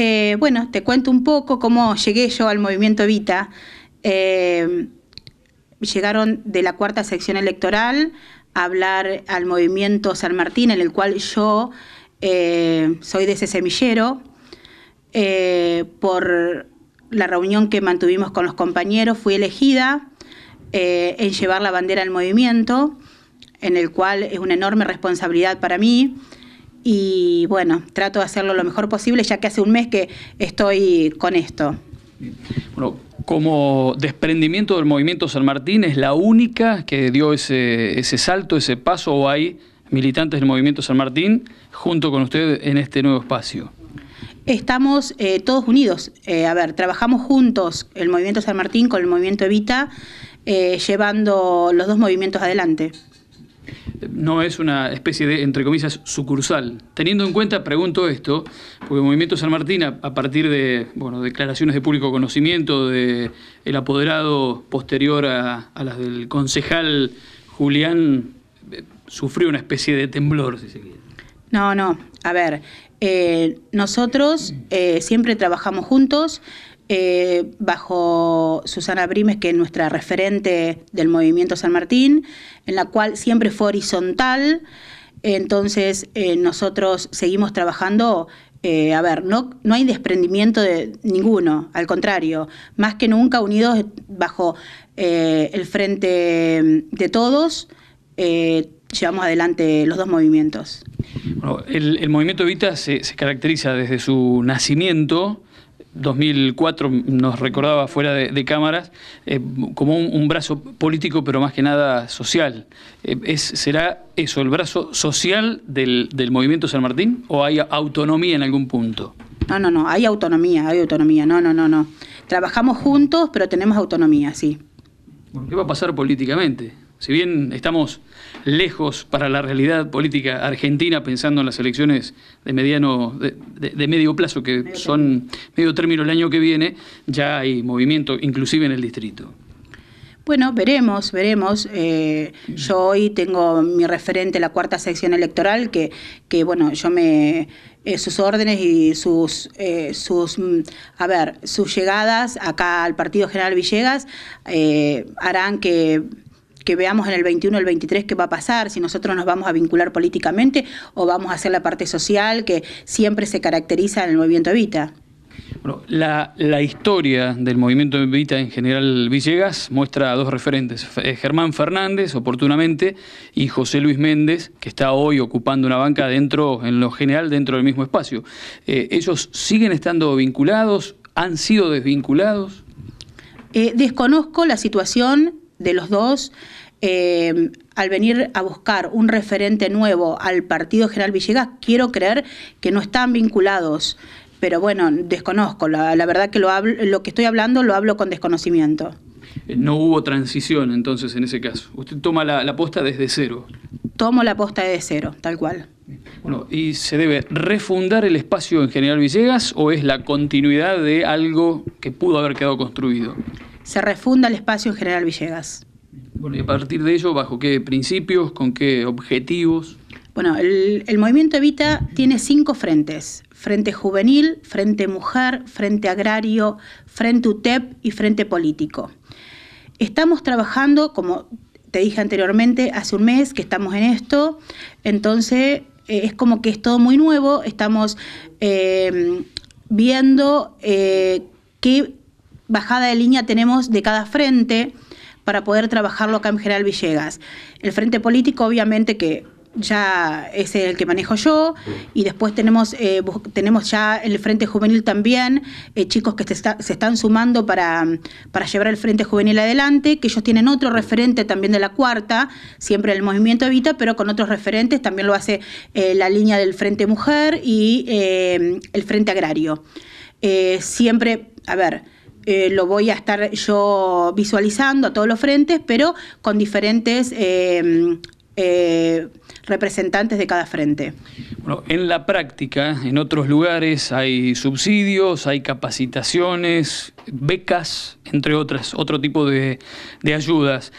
Eh, bueno, te cuento un poco cómo llegué yo al movimiento VITA. Eh, llegaron de la cuarta sección electoral a hablar al movimiento San Martín, en el cual yo eh, soy de ese semillero, por la reunión que mantuvimos con los compañeros, fui elegida en llevar la bandera al movimiento, en el cual es una enorme responsabilidad para mí y bueno, trato de hacerlo lo mejor posible ya que hace un mes que estoy con esto. Bueno, como desprendimiento del movimiento San Martín, ¿es la única que dio ese, ese salto, ese paso o hay militantes del movimiento San Martín junto con usted en este nuevo espacio? Estamos eh, todos unidos. Eh, a ver, trabajamos juntos el movimiento San Martín con el movimiento Evita, eh, llevando los dos movimientos adelante no es una especie de, entre comillas, sucursal. Teniendo en cuenta, pregunto esto, porque Movimiento San Martín, a, partir de bueno, declaraciones de público conocimiento, de el apoderado posterior a, las del concejal Julián, eh, sufrió una especie de temblor, si se quiere. No, no, a ver, eh, nosotros eh, siempre trabajamos juntos. Eh, bajo Susana Brimes, que es nuestra referente del movimiento San Martín, en la cual siempre fue horizontal. Entonces, eh, nosotros seguimos trabajando. Eh, a ver, no, no hay desprendimiento de ninguno, al contrario, más que nunca unidos bajo el frente de todos, llevamos adelante los dos movimientos. el, movimiento Evita se, se caracteriza desde su nacimiento 2004 nos recordaba fuera de, cámaras eh, como un, brazo político, pero más que nada social. Eh, es, ¿Será eso el brazo social del, del movimiento San Martín o hay autonomía en algún punto? No, no, no, hay autonomía, hay autonomía, no, no, no, no. Trabajamos juntos, pero tenemos autonomía, sí. ¿Qué va a pasar políticamente? Si bien estamos lejos para la realidad política argentina, pensando en las elecciones de mediano, de, medio plazo, que son medio término el año que viene, ya hay movimiento, inclusive en el distrito. Bueno, veremos, veremos. Eh, yo hoy tengo mi referente, la cuarta sección electoral, que, que bueno, yo me eh, sus órdenes y sus, eh, sus, mm, a ver, sus llegadas acá al Partido General Villegas harán que que veamos en el 21, el 23 qué va a pasar, si nosotros nos vamos a vincular políticamente o vamos a hacer la parte social que siempre se caracteriza en el movimiento Evita. la, historia del movimiento Evita en general Villegas muestra a dos referentes, eh, Germán Fernández, oportunamente, y José Luis Méndez, que está hoy ocupando una banca dentro, en lo general, dentro del mismo espacio. Eh, ¿Ellos siguen estando vinculados? ¿Han sido desvinculados? Eh, desconozco la situación de los dos. Eh, al venir a buscar un referente nuevo al Partido General Villegas, quiero creer que no están vinculados, pero bueno, desconozco, la, verdad que lo, lo que estoy hablando lo hablo con desconocimiento. Eh, no hubo transición entonces en ese caso. Usted toma la, aposta desde cero. Tomo la posta desde cero, tal cual. Bueno, ¿y se debe refundar el espacio en General Villegas o es la continuidad de algo que pudo haber quedado construido? Se refunda el espacio en General Villegas. Bueno, y a partir de ello, ¿bajo qué principios, con qué objetivos? Bueno, el, movimiento Evita tiene cinco frentes. Frente juvenil, frente mujer, frente agrario, frente UTEP y frente político. Estamos trabajando, como te dije anteriormente, hace un mes que estamos en esto, entonces eh, es como que es todo muy nuevo, estamos eh, viendo eh, qué bajada de línea tenemos de cada frente para poder trabajarlo acá en General Villegas. El frente político, obviamente, que ya es el que manejo yo y después tenemos eh, tenemos ya el frente juvenil también eh, chicos que se, están sumando para, para llevar el frente juvenil adelante que ellos tienen otro referente también de la cuarta siempre el movimiento evita pero con otros referentes también lo hace eh, la línea del frente mujer y el frente agrario siempre a ver eh, lo voy a estar yo visualizando a todos los frentes, pero con diferentes eh, eh, representantes de cada frente. Bueno, en la práctica, en otros lugares hay subsidios, hay capacitaciones, becas, entre otras, otro tipo de, de ayudas.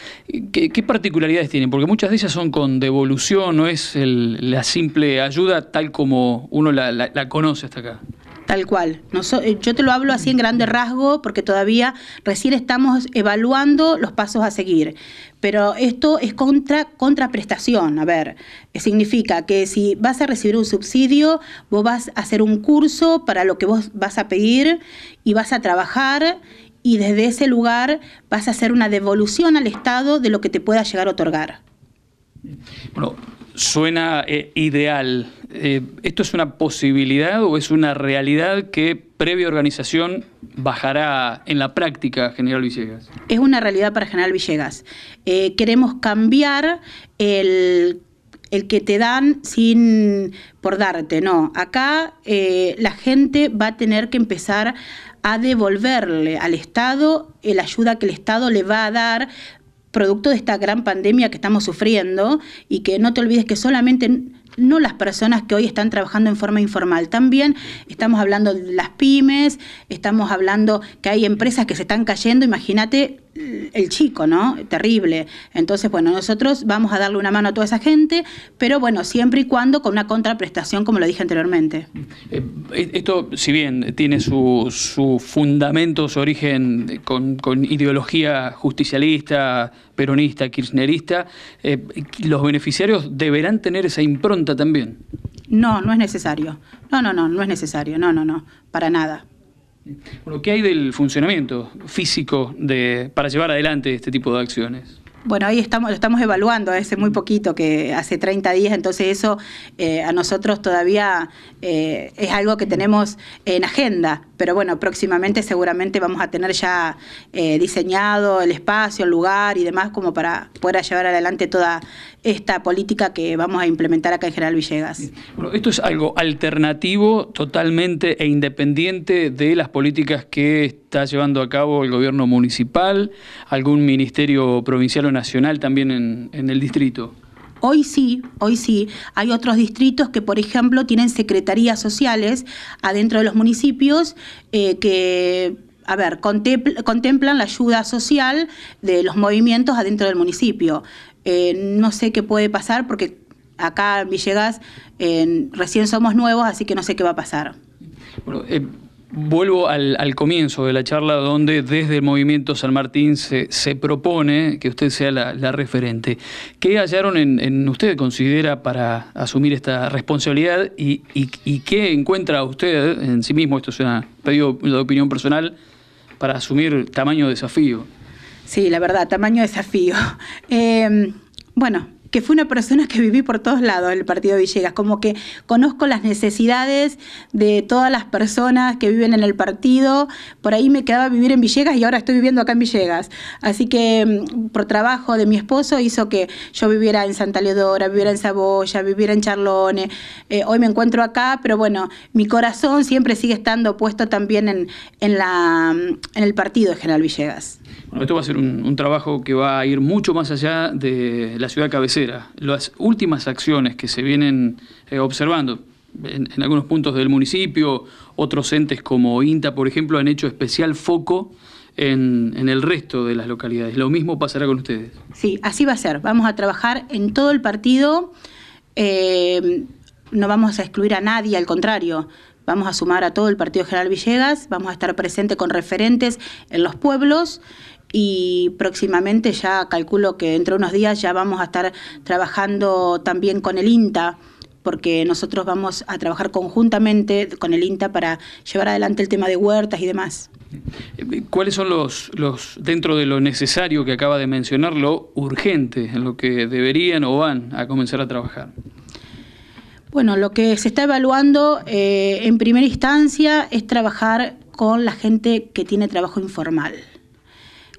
¿Qué, particularidades tienen? Porque muchas de ellas son con devolución, no es la simple ayuda tal como uno la conoce hasta acá. Tal cual. Eh, yo te lo hablo así en grande rasgo porque todavía recién estamos evaluando los pasos a seguir. Pero esto es contra contraprestación. A ver, significa que si vas a recibir un subsidio, vos vas a hacer un curso para lo que vos vas a pedir y vas a trabajar y desde ese lugar vas a hacer una devolución al Estado de lo que te pueda llegar a otorgar. Bueno, suena eh, ideal. Eh, ¿Esto es una posibilidad o es una realidad que previa organización bajará en la práctica, General Villegas? Es una realidad para General Villegas. Eh, queremos cambiar el, el, que te dan sin por darte, no. Acá la gente va a tener que empezar a devolverle al Estado la ayuda que el Estado le va a dar producto de esta gran pandemia que estamos sufriendo y que no te olvides que solamente no las personas que hoy están trabajando en forma informal, también estamos hablando de las pymes, estamos hablando que hay empresas que se están cayendo, imagínate el chico, ¿no? Terrible. Entonces, bueno, nosotros vamos a darle una mano a toda esa gente, pero bueno, siempre y cuando con una contraprestación, como lo dije anteriormente. Eh, eh, esto, si bien tiene su, su fundamento, su origen con, ideología justicialista, peronista, kirchnerista, eh, ¿los beneficiarios deberán tener esa impronta también? No, no es necesario. No, no, no, no es necesario. No, no, no, para nada. Bueno, ¿qué hay del funcionamiento físico de, para llevar adelante este tipo de acciones? Bueno, ahí estamos, lo estamos evaluando hace muy poquito, que hace 30 días, entonces eso eh, a nosotros todavía eh, es algo que tenemos en agenda, pero bueno, próximamente seguramente vamos a tener ya eh, diseñado el espacio, el lugar y demás como para poder llevar adelante toda esta política que vamos a implementar acá en General Villegas. esto es algo alternativo totalmente e independiente de las políticas que está llevando a cabo el gobierno municipal, algún ministerio provincial o nacional también en, el distrito. Hoy sí, hoy sí. Hay otros distritos que, por ejemplo, tienen secretarías sociales adentro de los municipios eh, que a ver, contemplan la ayuda social de los movimientos adentro del municipio. Eh, no sé qué puede pasar porque acá en Villegas eh, recién somos nuevos, así que no sé qué va a pasar. Eh, vuelvo al, comienzo de la charla donde desde el movimiento San Martín se, propone que usted sea la, referente. ¿Qué hallaron en, usted, considera, para asumir esta responsabilidad y, qué encuentra usted en sí mismo? Esto es un pedido de opinión personal para asumir tamaño desafío. Sí, la verdad, tamaño desafío. Eh, bueno, que fue una persona que viví por todos lados el Partido de Villegas, como que conozco las necesidades de todas las personas que viven en el partido, por ahí me quedaba vivir en Villegas y ahora estoy viviendo acá en Villegas. Así que mm, por trabajo de mi esposo hizo que yo viviera en Santa Leodora, viviera en Saboya, viviera en Charlone. Eh, hoy me encuentro acá, pero bueno, mi corazón siempre sigue estando puesto también en, la, mm, en el partido de General Villegas. Bueno, esto va a ser un, un trabajo que va a ir mucho más allá de la ciudad cabecera las últimas acciones que se vienen eh, observando en, algunos puntos del municipio, otros entes como INTA, por ejemplo, han hecho especial foco en, el resto de las localidades. Lo mismo pasará con ustedes. Sí, así va a ser. Vamos a trabajar en todo el partido. Eh, no vamos a excluir a nadie, al contrario. Vamos a sumar a todo el Partido General Villegas, vamos a estar presente con referentes en los pueblos y próximamente ya calculo que entre unos días ya vamos a estar trabajando también con el INTA porque nosotros vamos a trabajar conjuntamente con el INTA para llevar adelante el tema de huertas y demás. ¿Cuáles son los, dentro de lo necesario que acaba de mencionar, lo urgente en lo que deberían o van a comenzar a trabajar? Bueno, lo que se está evaluando eh, en primera instancia es trabajar con la gente que tiene trabajo informal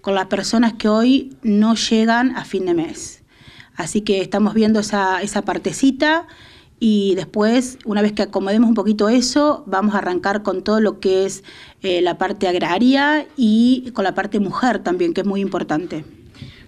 con las personas que hoy no llegan a fin de mes. Así que estamos viendo esa, esa partecita y después, una vez que acomodemos un poquito eso, vamos a arrancar con todo lo que es eh, la parte agraria y con la parte mujer también, que es muy importante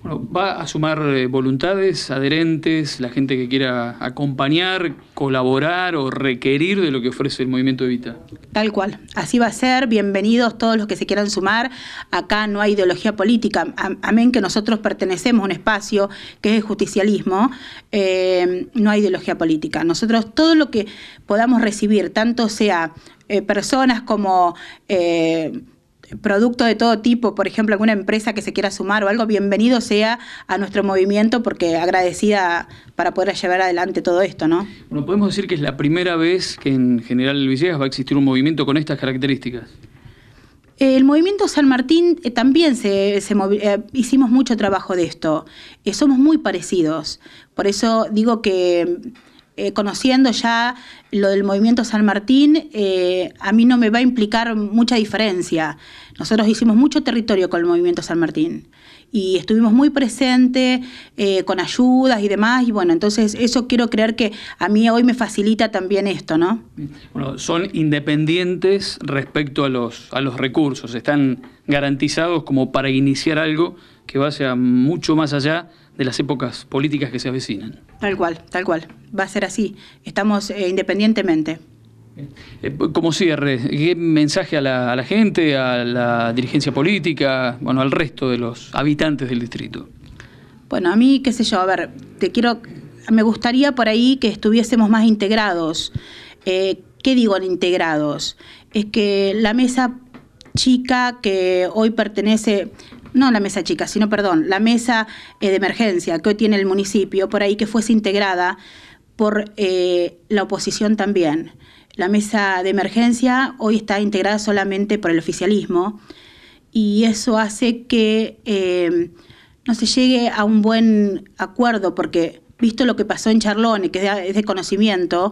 va a sumar eh, voluntades, adherentes, la gente que quiera acompañar, colaborar o requerir de lo que ofrece el movimiento Evita. Tal cual, así va a ser. Bienvenidos todos los que se quieran sumar. Acá no hay ideología política, amén que nosotros pertenecemos a un espacio que es el justicialismo, eh, no hay ideología política. Nosotros todo lo que podamos recibir, tanto sea eh, personas como producto de todo tipo, por ejemplo, alguna empresa que se quiera sumar o algo, bienvenido sea a nuestro movimiento porque agradecida para poder llevar adelante todo esto, ¿no? Bueno, podemos decir que es la primera vez que en General Villegas va a existir un movimiento con estas características. Eh, el movimiento San Martín eh, también se, eh, hicimos mucho trabajo de esto. somos muy parecidos. Por eso digo que eh, conociendo ya lo del movimiento San Martín, eh, a mí no me va a implicar mucha diferencia. Nosotros hicimos mucho territorio con el movimiento San Martín y estuvimos muy presentes eh, con ayudas y demás. Y bueno, entonces eso quiero creer que a mí hoy me facilita también esto, ¿no? Bueno, son independientes respecto a los, a los recursos, están garantizados como para iniciar algo que va ser mucho más allá de las épocas políticas que se avecinan. Tal cual, tal cual. Va a ser así. Estamos eh, independientemente. Eh, como cierre, ¿qué mensaje a la, gente, a la dirigencia política, bueno, al resto de los habitantes del distrito? Bueno, a mí, qué sé yo, a ver, te quiero, me gustaría por ahí que estuviésemos más integrados. Eh, ¿Qué digo en integrados? Es que la mesa chica que hoy pertenece no la mesa chica, sino, perdón, la mesa eh, de emergencia que hoy tiene el municipio, por ahí que fuese integrada por eh, la oposición también. La mesa de emergencia hoy está integrada solamente por el oficialismo y eso hace que eh, no se llegue a un buen acuerdo, porque visto lo que pasó en Charlone, que es de, conocimiento,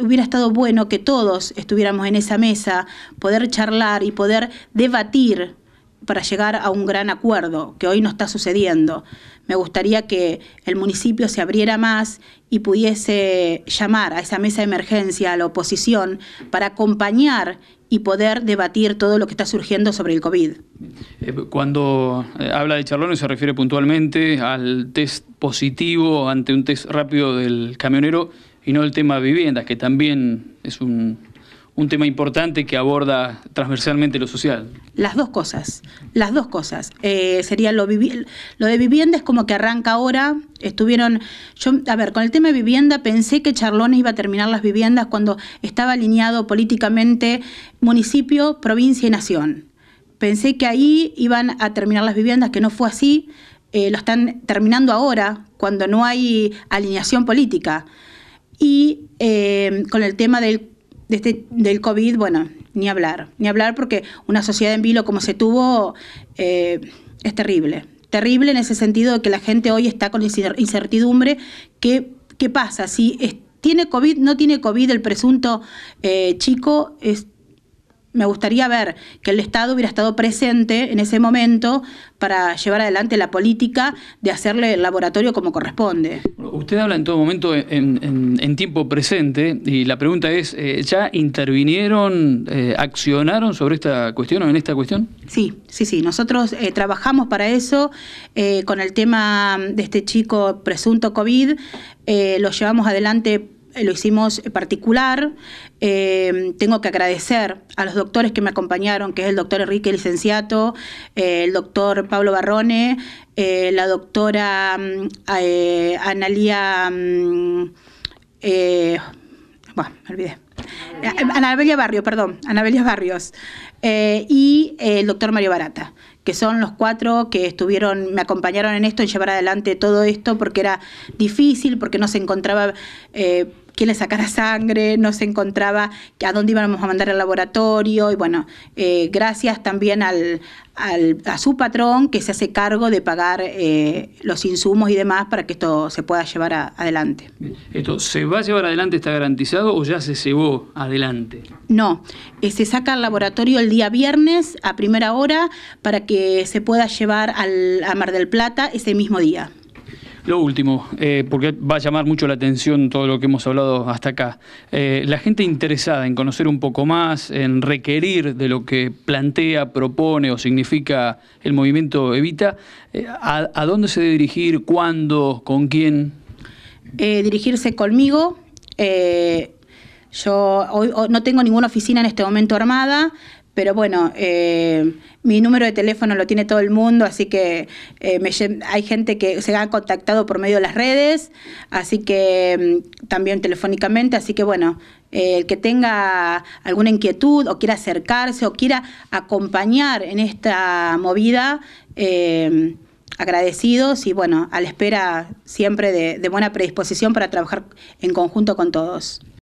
hubiera estado bueno que todos estuviéramos en esa mesa, poder charlar y poder debatir para llegar a un gran acuerdo, que hoy no está sucediendo. Me gustaría que el municipio se abriera más y pudiese llamar a esa mesa de emergencia a la oposición para acompañar y poder debatir todo lo que está surgiendo sobre el COVID. Eh, cuando eh, habla de charlones se refiere puntualmente al test positivo ante un test rápido del camionero y no el tema de viviendas, que también es un un tema importante que aborda transversalmente lo social. Las dos cosas, las dos cosas. Eh, sería lo, lo de vivienda es como que arranca ahora. Estuvieron, yo, a ver, con el tema de vivienda pensé que Charlones iba a terminar las viviendas cuando estaba alineado políticamente municipio, provincia y nación. Pensé que ahí iban a terminar las viviendas, que no fue así. Eh, lo están terminando ahora, cuando no hay alineación política. Y eh, con el tema del de este, del COVID, bueno, ni hablar, ni hablar porque una sociedad en vilo como se tuvo eh, es terrible. Terrible en ese sentido de que la gente hoy está con incertidumbre. ¿Qué, qué pasa? Si tiene COVID, no tiene COVID el presunto eh, chico, es me gustaría ver que el Estado hubiera estado presente en ese momento para llevar adelante la política de hacerle el laboratorio como corresponde. Usted habla en todo momento en, tiempo presente y la pregunta es, eh, ¿ya intervinieron, eh, accionaron sobre esta cuestión o en esta cuestión? Sí, sí, sí. Nosotros eh, trabajamos para eso con el tema de este chico presunto COVID. lo llevamos adelante eh, lo hicimos eh, particular. Eh, tengo que agradecer a los doctores que me acompañaron, que es el doctor Enrique Licenciato, el doctor Pablo Barrone, la doctora mm, Analía... Mm, bueno, me olvidé. Anabelia Barrio, perdón, Anabelia Barrios, y el doctor Mario Barata, que son los cuatro que estuvieron, me acompañaron en esto, en llevar adelante todo esto, porque era difícil, porque no se encontraba Quién le sacara sangre, no se encontraba a dónde íbamos a mandar al laboratorio y bueno, eh, gracias también al, al, a su patrón que se hace cargo de pagar eh, los insumos y demás para que esto se pueda llevar adelante. ¿Esto se va a llevar adelante, está garantizado o ya se llevó adelante? No, eh, se saca al laboratorio el día viernes a primera hora para que se pueda llevar al, a Mar del Plata ese mismo día. Lo último, eh, porque va a llamar mucho la atención todo lo que hemos hablado hasta acá. Eh, la gente interesada en conocer un poco más, en requerir de lo que plantea, propone o significa el movimiento Evita, eh, a, dónde se debe dirigir? ¿Cuándo? ¿Con quién? dirigirse conmigo. yo oh, no tengo ninguna oficina en este momento armada. Pero bueno, eh, mi número de teléfono lo tiene todo el mundo, así que eh, hay gente que se ha contactado por medio de las redes, así que mm, también telefónicamente, así que bueno, eh, el que tenga alguna inquietud o quiera acercarse o quiera acompañar en esta movida, agradecidos y bueno, a la espera siempre de buena predisposición para trabajar en conjunto con todos.